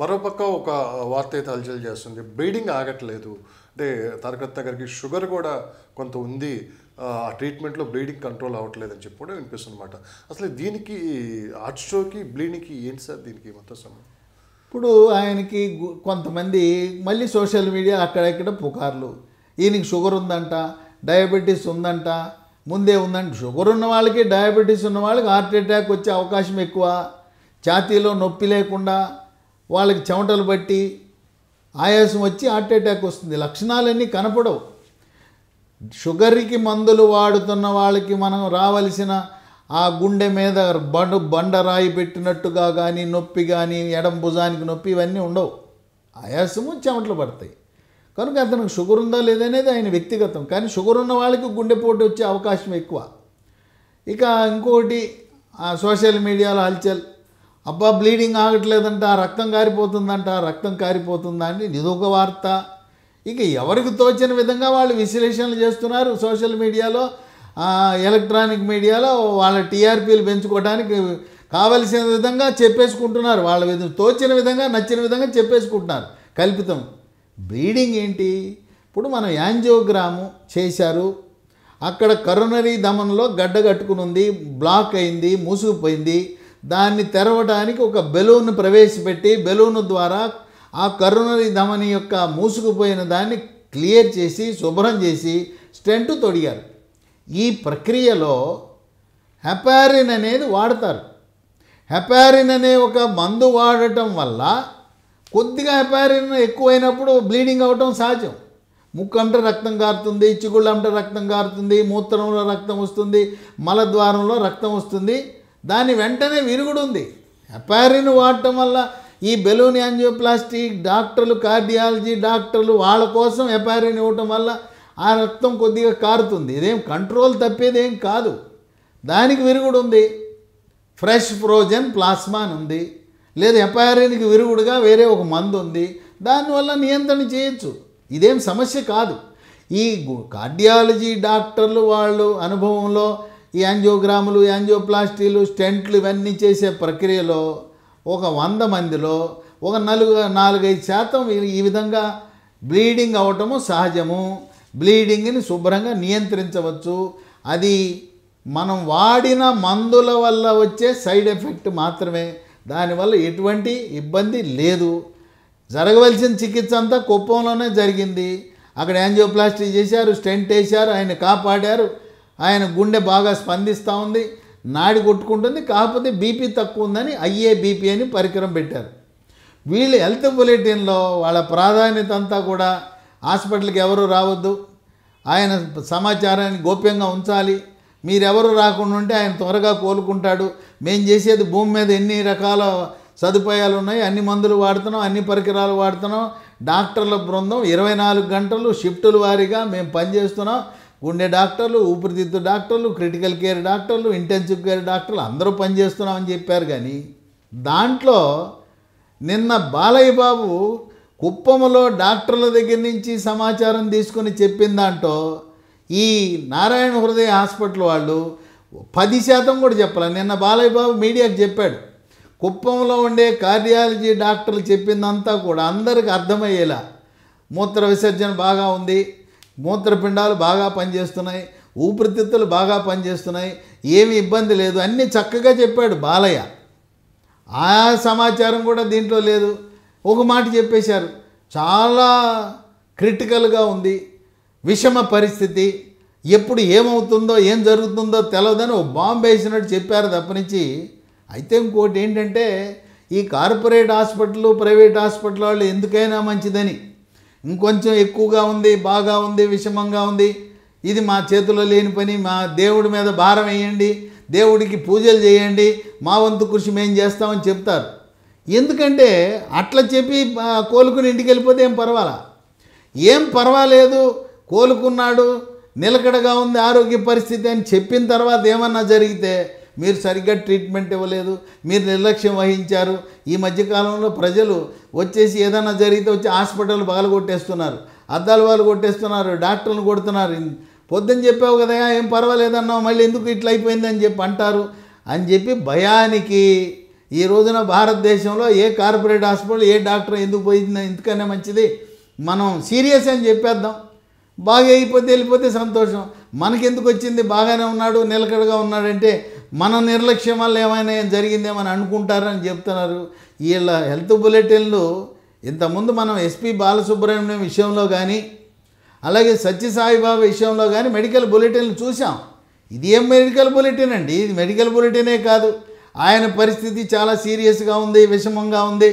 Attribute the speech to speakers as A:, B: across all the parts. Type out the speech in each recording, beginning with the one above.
A: మరోపక్క ఒక వార్త అయితే అలజల్ చేస్తుంది బ్లీడింగ్ ఆగట్లేదు అంటే తరగతి దగ్గరికి షుగర్ కూడా కొంత ఉంది ఆ ట్రీట్మెంట్లో బ్లీడింగ్ కంట్రోల్ అవ్వట్లేదు అని చెప్పి కూడా వినిపిస్తుంది అనమాట అసలు దీనికి హార్ట్ స్ట్రోక్కి బ్లీడింగ్కి ఏంటి సార్ దీనికి మొత్తం సమయం ఇప్పుడు ఆయనకి కొంతమంది మళ్ళీ సోషల్ మీడియా అక్కడక్కడ పుకార్లు ఈయనకి షుగర్ ఉందంట డయాబెటీస్ ఉందంట ముందే ఉందంట షుగర్ ఉన్న వాళ్ళకి డయాబెటీస్ ఉన్న వాళ్ళకి హార్ట్ అటాక్ వచ్చే అవకాశం ఎక్కువ ఛాతీలో నొప్పి లేకుండా వాళ్ళకి చెమటలు పట్టి ఆయాసం వచ్చి హార్ట్ అటాక్ వస్తుంది లక్షణాలన్నీ కనపడవు షుగర్కి మందులు వాడుతున్న వాళ్ళకి మనం రావలసిన ఆ గుండె మీద బండు బండరాయి పెట్టినట్టుగా కానీ నొప్పి కానీ ఎడం భుజానికి నొప్పి ఇవన్నీ ఉండవు ఆయాసము చెమటలు పడతాయి కనుక అతనికి షుగర్ ఉందా లేదనేది ఆయన వ్యక్తిగతం కానీ షుగర్ ఉన్న వాళ్ళకి గుండెపోటు వచ్చే అవకాశం ఎక్కువ ఇక ఇంకొకటి సోషల్ మీడియాలో హల్చల్ అబ్బా బ్లీడింగ్ ఆగట్లేదంట రక్తం కారిపోతుందంట రక్తం కారిపోతుందా అండి ఇదొక వార్త ఇక ఎవరికి తోచిన విధంగా వాళ్ళు విశ్లేషణలు చేస్తున్నారు సోషల్ మీడియాలో ఎలక్ట్రానిక్ మీడియాలో వాళ్ళ టీఆర్పీలు పెంచుకోవడానికి కావలసిన విధంగా చెప్పేసుకుంటున్నారు వాళ్ళ విధంగా తోచిన విధంగా నచ్చిన విధంగా చెప్పేసుకుంటున్నారు కల్పితం బ్లీడింగ్ ఏంటి ఇప్పుడు మనం యాంజియోగ్రాము చేశారు అక్కడ కరోనరీ దమనంలో గడ్డ కట్టుకుని ఉంది బ్లాక్ అయింది మూసుకుపోయింది దాన్ని తెరవడానికి ఒక బెలూన్ ప్రవేశపెట్టి బెలూన్ ద్వారా ఆ కరుణరి ధమని యొక్క మూసుకుపోయిన దాన్ని క్లియర్ చేసి శుభ్రం చేసి స్టెంట్ తొడిగారు ఈ ప్రక్రియలో హెపారిన్ అనేది వాడతారు హెపారిన్ అనే ఒక మందు వాడటం వల్ల కొద్దిగా హెపారిన్ ఎక్కువైనప్పుడు బ్లీడింగ్ అవటం సహజం ముక్కు అంటే రక్తం కారుతుంది చిగుళ్ళు అంటే రక్తం కారుతుంది మూత్రంలో రక్తం వస్తుంది మలద్వారంలో రక్తం వస్తుంది దాని వెంటనే విరుగుడు ఉంది హెపారిన్ వాడటం వల్ల ఈ బెలూన్ యాంజియోప్లాస్టిక్ డాక్టర్లు కార్డియాలజీ డాక్టర్లు వాళ్ళ కోసం హెపారిన్ ఇవ్వటం వల్ల ఆ రక్తం కొద్దిగా కారుతుంది ఇదేం కంట్రోల్ తప్పేదేం కాదు దానికి విరుగుడు ఉంది ఫ్రెష్ ఫ్రోజన్ ప్లాస్మాన్ ఉంది లేదా ఎపారిన్కి విరుగుడుగా వేరే ఒక మందు ఉంది దానివల్ల నియంత్రణ చేయొచ్చు ఇదేం సమస్య కాదు ఈ కార్డియాలజీ డాక్టర్లు వాళ్ళు అనుభవంలో ఈ యాంజియోగ్రాములు యాంజియోప్లాస్టీలు స్టెంట్లు ఇవన్నీ చేసే ప్రక్రియలో ఒక వంద మందిలో ఒక నలుగు నాలుగైదు శాతం ఈ విధంగా బ్లీడింగ్ అవటము సహజము బ్లీడింగ్ని శుభ్రంగా నియంత్రించవచ్చు అది మనం వాడిన మందుల వల్ల వచ్చే సైడ్ ఎఫెక్ట్ మాత్రమే దానివల్ల ఎటువంటి ఇబ్బంది లేదు జరగవలసిన చికిత్స అంతా కుప్పంలోనే జరిగింది అక్కడ యాంజియోప్లాస్టీ చేశారు స్టెంట్ వేశారు ఆయన కాపాడారు ఆయన గుండె బాగా స్పందిస్తూ ఉంది నాడి కొట్టుకుంటుంది కాకపోతే బీపీ తక్కువ ఉందని ఐఏ బీపీ అని పరికరం పెట్టారు వీళ్ళు హెల్త్ బులెటిన్లో వాళ్ళ ప్రాధాన్యత అంతా కూడా హాస్పిటల్కి ఎవరు రావద్దు ఆయన సమాచారాన్ని గోప్యంగా ఉంచాలి మీరెవరు రాకుండా ఉంటే ఆయన త్వరగా కోలుకుంటాడు మేము చేసేది భూమి మీద ఎన్ని రకాల సదుపాయాలు ఉన్నాయి అన్ని మందులు వాడుతున్నాం అన్ని పరికరాలు వాడుతున్నాం డాక్టర్ల బృందం ఇరవై నాలుగు గంటలు షిఫ్టుల వారీగా మేము పనిచేస్తున్నాం ఉండే డాక్టర్లు ఊపిరితిత్తు డాక్టర్లు క్రిటికల్ కేర్ డాక్టర్లు ఇంటెన్సివ్ కేర్ డాక్టర్లు అందరూ పనిచేస్తున్నామని చెప్పారు కానీ దాంట్లో నిన్న బాలయ్య బాబు కుప్పములో డాక్టర్ల దగ్గర నుంచి సమాచారం తీసుకొని చెప్పిన దాంట్లో ఈ నారాయణ హృదయ హాస్పిటల్ వాళ్ళు పది శాతం కూడా చెప్పాలి నిన్న బాలయ్య బాబు మీడియాకు చెప్పాడు కుప్పంలో ఉండే కార్డియాలజీ డాక్టర్లు చెప్పిందంతా కూడా అందరికి అర్థమయ్యేలా మూత్ర విసర్జన బాగా ఉంది మూత్రపిండాలు బాగా పనిచేస్తున్నాయి ఊపిరితిత్తులు బాగా పనిచేస్తున్నాయి ఏమి ఇబ్బంది లేదు అన్నీ చక్కగా చెప్పాడు బాలయ్య ఆ సమాచారం కూడా దీంట్లో లేదు ఒక మాట చెప్పేశారు చాలా క్రిటికల్గా ఉంది విషమ పరిస్థితి ఎప్పుడు ఏమవుతుందో ఏం జరుగుతుందో తెలవదని ఓ బాంబు వేసినట్టు చెప్పారు తప్పనించి అయితే ఇంకోటి ఏంటంటే ఈ కార్పొరేట్ హాస్పిటల్ ప్రైవేట్ హాస్పిటల్ వాళ్ళు ఎందుకైనా మంచిదని ఇంకొంచెం ఎక్కువగా ఉంది బాగా ఉంది విషమంగా ఉంది ఇది మా చేతిలో లేని పని మా దేవుడి మీద భారం వేయండి దేవుడికి పూజలు చేయండి మా వంతు కృషి మేము చేస్తామని చెప్తారు ఎందుకంటే అట్లా చెప్పి కోలుకుని ఇంటికి వెళ్ళిపోతే ఏం పర్వాలా ఏం పర్వాలేదు కోలుకున్నాడు నిలకడగా ఉంది ఆరోగ్య పరిస్థితి అని చెప్పిన తర్వాత ఏమన్నా జరిగితే మీరు సరిగ్గా ట్రీట్మెంట్ ఇవ్వలేదు మీరు నిర్లక్ష్యం వహించారు ఈ మధ్యకాలంలో ప్రజలు వచ్చేసి ఏదైనా జరిగితే వచ్చి హాస్పిటల్ బాగా కొట్టేస్తున్నారు అద్దాలు వాళ్ళు కొట్టేస్తున్నారు డాక్టర్లు కొడుతున్నారు పొద్దున చెప్పావు కదా ఏం పర్వాలేదన్నావు మళ్ళీ ఎందుకు ఇట్లా అయిపోయిందని చెప్పి అంటారు అని చెప్పి భయానికి ఈ రోజున భారతదేశంలో ఏ కార్పొరేట్ హాస్పిటల్ ఏ డాక్టర్ ఎందుకు పోయింది ఎందుకనే మంచిది మనం సీరియస్ అని చెప్పేద్దాం బాగా అయిపోతే వెళ్ళిపోతే సంతోషం మనకెందుకు వచ్చింది బాగానే ఉన్నాడు నిలకడగా ఉన్నాడంటే మన నిర్లక్ష్యం వల్ల ఏమైనా జరిగిందేమని అనుకుంటారని చెప్తున్నారు వీళ్ళ హెల్త్ బులెటిన్లు ఇంతకుముందు మనం ఎస్పి బాలసుబ్రహ్మణ్యం విషయంలో కానీ అలాగే సత్యసాయిబాబా విషయంలో కానీ మెడికల్ బులెటిన్లు చూసాం ఇది ఏం మెడికల్ బులెటిన్ అండి ఇది మెడికల్ బులెటినే కాదు ఆయన పరిస్థితి చాలా సీరియస్గా ఉంది విషమంగా ఉంది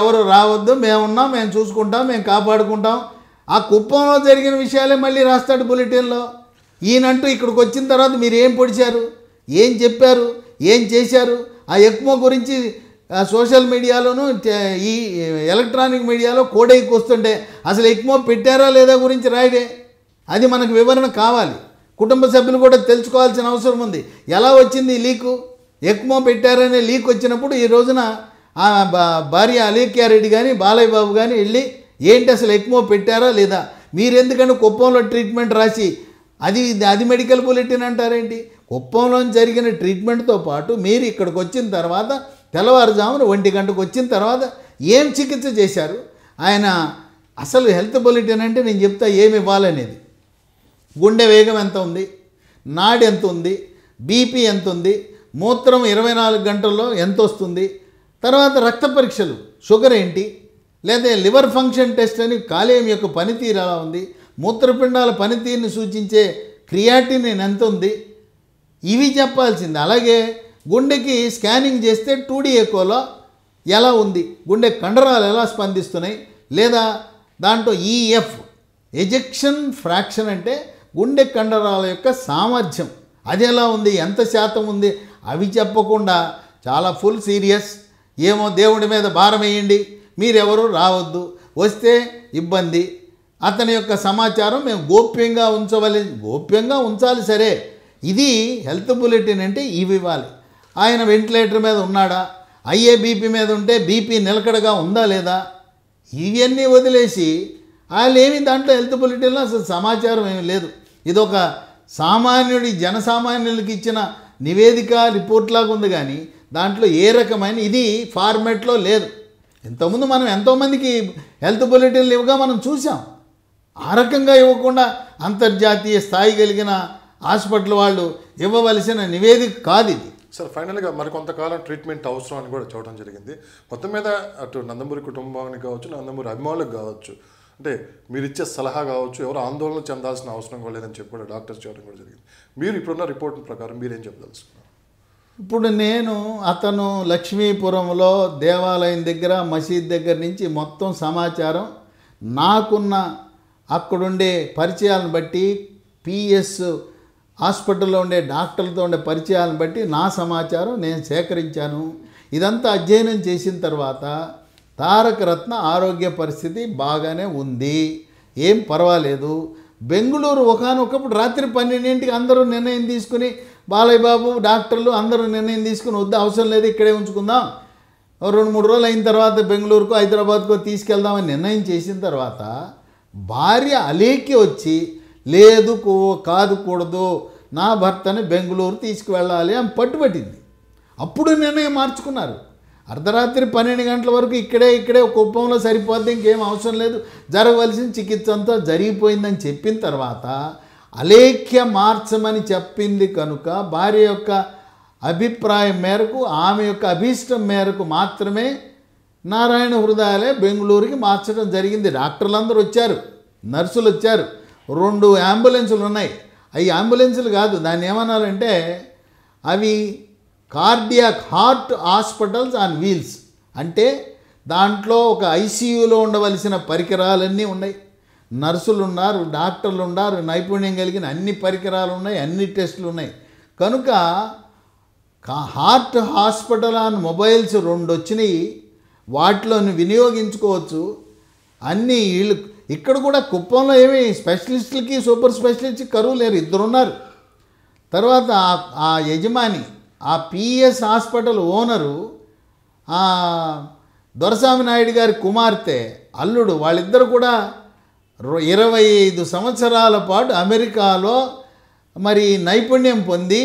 A: ఎవరు రావద్దు మేమున్నాం మేము చూసుకుంటాం మేము కాపాడుకుంటాం ఆ కుప్పంలో జరిగిన విషయాలే మళ్ళీ రాస్తాడు బులెటిన్లో ఈయనంటూ ఇక్కడికి వచ్చిన తర్వాత మీరు ఏం పొడిచారు ఏం చెప్పారు ఏం చేశారు ఆ ఎక్మో గురించి సోషల్ మీడియాలోను ఈ ఎలక్ట్రానిక్ మీడియాలో కోడైకి వస్తుంటే అసలు ఎక్మో పెట్టారా లేదా గురించి రాయడే అది మనకు వివరణ కావాలి కుటుంబ సభ్యులు కూడా తెలుసుకోవాల్సిన అవసరం ఉంది ఎలా వచ్చింది ఈ లీకు ఎక్మో పెట్టారనే లీక్ వచ్చినప్పుడు ఈ రోజున భార్య అలీక్యారెడ్డి కానీ బాలయ్య బాబు కానీ వెళ్ళి ఏంటి అసలు ఎక్మో పెట్టారా లేదా ఎందుకంటే కుప్పంలో ట్రీట్మెంట్ రాసి అది అది మెడికల్ బులెటిన్ అంటారేంటి కుప్పంలో జరిగిన ట్రీట్మెంట్తో పాటు మీరు ఇక్కడికి వచ్చిన తర్వాత తెల్లవారుజామున ఒంటి గంటకు వచ్చిన తర్వాత ఏం చికిత్స చేశారు ఆయన అసలు హెల్త్ బులెటిన్ అంటే నేను చెప్తా ఏమి ఇవ్వాలనేది గుండె వేగం ఎంత ఉంది నాడు ఎంత ఉంది బీపీ ఎంత ఉంది మూత్రం ఇరవై నాలుగు గంటల్లో ఎంత వస్తుంది తర్వాత రక్త పరీక్షలు షుగర్ ఏంటి లేదా లివర్ ఫంక్షన్ టెస్ట్ అని కాలేయం యొక్క పనితీరు ఎలా ఉంది మూత్రపిండాల పనితీరుని సూచించే క్రియాటిన్ ఎంత ఉంది ఇవి చెప్పాల్సింది అలాగే గుండెకి స్కానింగ్ చేస్తే టూడీ ఎక్కువలో ఎలా ఉంది గుండె కండరాలు ఎలా స్పందిస్తున్నాయి లేదా దాంట్లో ఈఎఫ్ ఎజెక్షన్ ఫ్రాక్షన్ అంటే గుండె కండరాల యొక్క సామర్థ్యం అది ఎలా ఉంది ఎంత శాతం ఉంది అవి చెప్పకుండా చాలా ఫుల్ సీరియస్ ఏమో దేవుడి మీద భారం వేయండి మీరెవరు రావద్దు వస్తే ఇబ్బంది అతని యొక్క సమాచారం మేము గోప్యంగా ఉంచవలసి గోప్యంగా ఉంచాలి సరే ఇది హెల్త్ బులెటిన్ అంటే ఇవి ఇవ్వాలి ఆయన వెంటిలేటర్ మీద ఉన్నాడా ఐఏబీపీ మీద ఉంటే బీపీ నిలకడగా ఉందా లేదా ఇవన్నీ వదిలేసి వాళ్ళు ఏమి దాంట్లో హెల్త్ బులెటిన్లో అసలు సమాచారం ఏమి లేదు ఇదొక సామాన్యుడి జనసామాన్యులకి ఇచ్చిన నివేదిక రిపోర్ట్ లాగా ఉంది కానీ దాంట్లో ఏ రకమైన ఇది ఫార్మెట్లో లేదు ఇంతకుముందు మనం ఎంతోమందికి హెల్త్ బులెటిన్లు ఇవ్వగా మనం చూసాం ఆ రకంగా ఇవ్వకుండా అంతర్జాతీయ స్థాయి కలిగిన హాస్పిటల్ వాళ్ళు ఇవ్వవలసిన నివేదిక కాదు ఇది సార్ ఫైనల్గా మరికొంతకాలం ట్రీట్మెంట్ అవసరం అని కూడా చూడటం జరిగింది మొత్తం మీద అటు నందమూరి కుటుంబానికి కావచ్చు నందమూరి అభిమానులకు కావచ్చు అంటే మీరు ఇచ్చే సలహా కావచ్చు ఎవరు ఆందోళన చెందాల్సిన అవసరం కూడా లేదని చెప్పి కూడా డాక్టర్స్ చేయడం కూడా జరిగింది మీరు ఇప్పుడున్న రిపోర్ట్ ప్రకారం మీరేం చెప్పదలుచుకున్నారు ఇప్పుడు నేను అతను లక్ష్మీపురంలో దేవాలయం దగ్గర మసీద్ దగ్గర నుంచి మొత్తం సమాచారం నాకున్న అక్కడుండే పరిచయాలను బట్టి పిఎస్ హాస్పిటల్లో ఉండే డాక్టర్లతో ఉండే పరిచయాలను బట్టి నా సమాచారం నేను సేకరించాను ఇదంతా అధ్యయనం చేసిన తర్వాత తారకరత్న ఆరోగ్య పరిస్థితి బాగానే ఉంది ఏం పర్వాలేదు బెంగళూరు ఒకనొకప్పుడు రాత్రి పన్నెండింటికి అందరూ నిర్ణయం తీసుకుని బాలయ్య బాబు డాక్టర్లు అందరూ నిర్ణయం తీసుకుని వద్దు అవసరం లేదు ఇక్కడే ఉంచుకుందాం రెండు మూడు రోజులు అయిన తర్వాత బెంగళూరుకో హైదరాబాద్కో తీసుకెళ్దామని నిర్ణయం చేసిన తర్వాత భార్య అలీకి వచ్చి లేదు కాదు కూడదు నా భర్తని బెంగళూరు తీసుకువెళ్ళాలి అని పట్టుబట్టింది అప్పుడు నిర్ణయం మార్చుకున్నారు అర్ధరాత్రి పన్నెండు గంటల వరకు ఇక్కడే ఇక్కడే కుప్పంలో సరిపోద్ది ఇంకేం అవసరం లేదు జరగవలసిన చికిత్స అంతా జరిగిపోయిందని చెప్పిన తర్వాత అలేఖ్య మార్చమని చెప్పింది కనుక భార్య యొక్క అభిప్రాయం మేరకు ఆమె యొక్క అభీష్టం మేరకు మాత్రమే నారాయణ హృదయాలే బెంగళూరుకి మార్చడం జరిగింది డాక్టర్లందరూ వచ్చారు నర్సులు వచ్చారు రెండు అంబులెన్సులు ఉన్నాయి అవి అంబులెన్సులు కాదు దాన్ని ఏమన్నారంటే అవి cardiac heart hospitals on wheels అంటే దాంట్లో ఒక ఐసీయూలో ఉండవలసిన పరికరాలన్నీ ఉన్నాయి నర్సులు ఉన్నారు డాక్టర్లు ఉన్నారు నైపుణ్యం కలిగిన అన్ని పరికరాలు ఉన్నాయి అన్ని టెస్టులు ఉన్నాయి కనుక హార్ట్ హాస్పిటల్ ఆన్ మొబైల్స్ రెండు వచ్చినాయి వాటిలోని వినియోగించుకోవచ్చు అన్నీ వీళ్ళు ఇక్కడ కూడా కుప్పంలో ఏమి స్పెషలిస్టులకి సూపర్ స్పెషలిస్ట్ కరువు లేరు ఇద్దరు ఉన్నారు తర్వాత ఆ యజమాని ఆ PS hospital owner Dorasami Naidu గారి కుమార్తె అల్లుడు వాళ్ళిద్దరు కూడా ఇరవై ఐదు సంవత్సరాల పాటు అమెరికాలో మరి నైపుణ్యం పొంది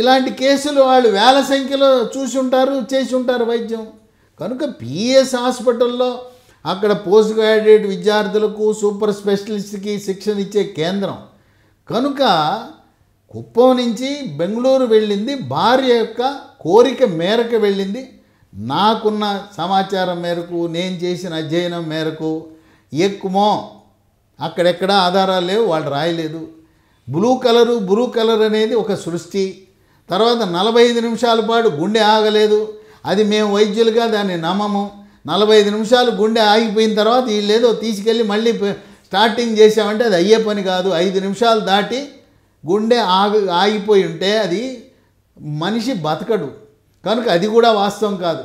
A: ఇలాంటి కేసులు వాళ్ళు వేల సంఖ్యలో చూసి ఉంటారు చేసి ఉంటారు వైద్యం కనుక పిఎస్ హాస్పిటల్లో అక్కడ పోస్ట్ గ్రాడ్యుయేట్ విద్యార్థులకు సూపర్ స్పెషలిస్ట్కి శిక్షణ ఇచ్చే కేంద్రం కనుక కుప్పం నుంచి బెంగళూరు వెళ్ళింది భార్య యొక్క కోరిక మేరకు వెళ్ళింది నాకున్న సమాచారం మేరకు నేను చేసిన అధ్యయనం మేరకు ఎక్కుమో అక్కడెక్కడ ఆధారాలు లేవు వాళ్ళు రాయలేదు బ్లూ కలరు బ్లూ కలర్ అనేది ఒక సృష్టి తర్వాత నలభై ఐదు నిమిషాల పాటు గుండె ఆగలేదు అది మేము వైద్యులుగా దాన్ని నమ్మము నలభై ఐదు నిమిషాలు గుండె ఆగిపోయిన తర్వాత వీళ్ళేదో తీసుకెళ్ళి మళ్ళీ స్టార్టింగ్ చేసామంటే అది అయ్యే పని కాదు ఐదు నిమిషాలు దాటి గుండె ఆగి ఆగిపోయి ఉంటే అది మనిషి బతకడు కనుక అది కూడా వాస్తవం కాదు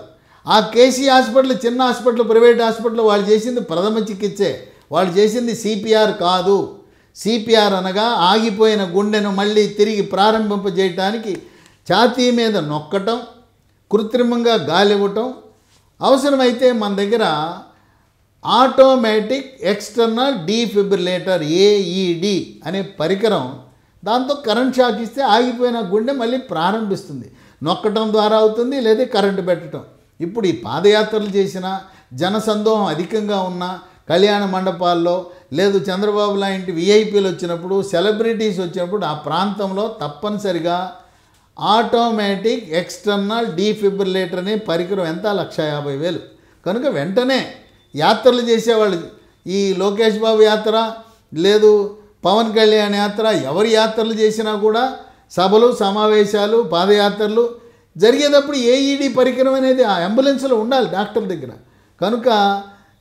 A: ఆ కేసీ హాస్పిటల్ చిన్న హాస్పిటల్ ప్రైవేట్ హాస్పిటల్ వాళ్ళు చేసింది ప్రథమ చికిత్సే వాళ్ళు చేసింది సిపిఆర్ కాదు సిపిఆర్ అనగా ఆగిపోయిన గుండెను మళ్ళీ తిరిగి ప్రారంభింపజేయటానికి ఛాతీ మీద నొక్కటం కృత్రిమంగా గాలివ్వటం అవసరమైతే మన దగ్గర automatic external defibrillator AED e అనే పరికరం దాంతో కరెంట్ షాక్ ఇస్తే ఆగిపోయిన గుండె మళ్ళీ ప్రారంభిస్తుంది నొక్కటం ద్వారా అవుతుంది లేదా కరెంటు పెట్టడం ఇప్పుడు ఈ పాదయాత్రలు చేసిన జనసందోహం అధికంగా ఉన్న కళ్యాణ మండపాల్లో లేదు చంద్రబాబు లాంటి విఐపీలు వచ్చినప్పుడు సెలబ్రిటీస్ వచ్చినప్పుడు ఆ ప్రాంతంలో తప్పనిసరిగా ఆటోమేటిక్ ఎక్స్టర్నల్ డీఫిబ్రిలేటర్ అనే పరికరం ఎంత లక్ష యాభై వేలు కనుక వెంటనే యాత్రలు చేసేవాళ్ళు ఈ లోకేష్ బాబు యాత్ర లేదు పవన్ కళ్యాణ్ యాత్ర ఎవరి యాత్రలు చేసినా కూడా సభలు సమావేశాలు పాదయాత్రలు జరిగేటప్పుడు ఏఈడి e పరికరం అనేది ఆ అంబులెన్స్లో ఉండాలి డాక్టర్ దగ్గర కనుక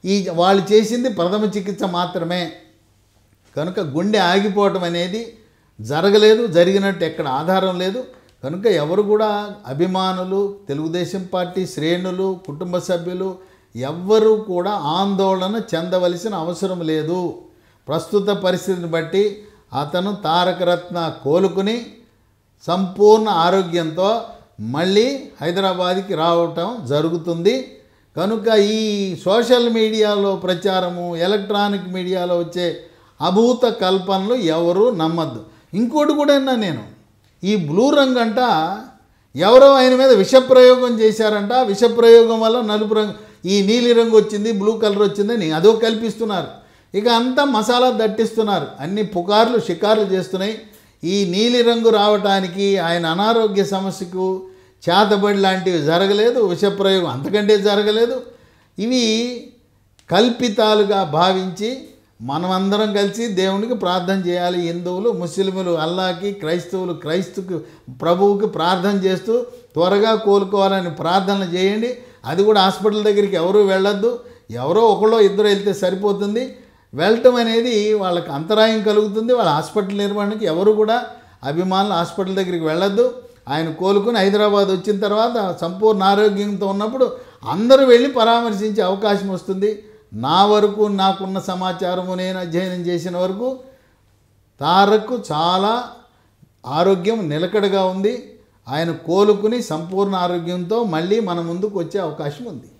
A: ఈ వాళ్ళు చేసింది ప్రథమ చికిత్స మాత్రమే కనుక గుండె ఆగిపోవటం అనేది జరగలేదు జరిగినట్టు ఎక్కడ ఆధారం లేదు కనుక ఎవరు కూడా అభిమానులు తెలుగుదేశం పార్టీ శ్రేణులు కుటుంబ సభ్యులు ఎవ్వరూ కూడా ఆందోళన చెందవలసిన అవసరం లేదు ప్రస్తుత పరిస్థితిని బట్టి అతను తారకరత్న కోలుకుని సంపూర్ణ ఆరోగ్యంతో మళ్ళీ హైదరాబాద్కి రావటం జరుగుతుంది కనుక ఈ సోషల్ మీడియాలో ప్రచారము ఎలక్ట్రానిక్ మీడియాలో వచ్చే అభూత కల్పనలు ఎవరూ నమ్మద్దు ఇంకోటి కూడా నేను ఈ బ్లూ రంగు అంట ఎవరో ఆయన మీద విషప్రయోగం చేశారంట విషప్రయోగం వల్ల నలుపు రంగు ఈ నీలి రంగు వచ్చింది బ్లూ కలర్ వచ్చిందని అదో కల్పిస్తున్నారు ఇక అంతా మసాలా దట్టిస్తున్నారు అన్ని పుకార్లు షికార్లు చేస్తున్నాయి ఈ నీలి రంగు రావటానికి ఆయన అనారోగ్య సమస్యకు చేతబడి లాంటివి జరగలేదు విషప్రయోగం అంతకంటే జరగలేదు ఇవి కల్పితాలుగా భావించి మనమందరం కలిసి దేవునికి ప్రార్థన చేయాలి హిందువులు ముస్లిములు అల్లాకి క్రైస్తవులు క్రైస్తుకు ప్రభువుకి ప్రార్థన చేస్తూ త్వరగా కోలుకోవాలని ప్రార్థన చేయండి అది కూడా హాస్పిటల్ దగ్గరికి ఎవరూ వెళ్ళొద్దు ఎవరో ఒకళ్ళో ఇద్దరు వెళ్తే సరిపోతుంది వెళ్ళటం అనేది వాళ్ళకి అంతరాయం కలుగుతుంది వాళ్ళ హాస్పిటల్ నిర్వహణకి ఎవరు కూడా అభిమానులు హాస్పిటల్ దగ్గరికి వెళ్ళొద్దు ఆయన కోలుకుని హైదరాబాద్ వచ్చిన తర్వాత సంపూర్ణ ఆరోగ్యంతో ఉన్నప్పుడు అందరూ వెళ్ళి పరామర్శించే అవకాశం వస్తుంది నా వరకు నాకున్న సమాచారము నేను అధ్యయనం చేసిన వరకు తారకు చాలా ఆరోగ్యం నిలకడగా ఉంది ఆయన కోలుకుని సంపూర్ణ ఆరోగ్యంతో మళ్ళీ మన ముందుకు వచ్చే అవకాశం ఉంది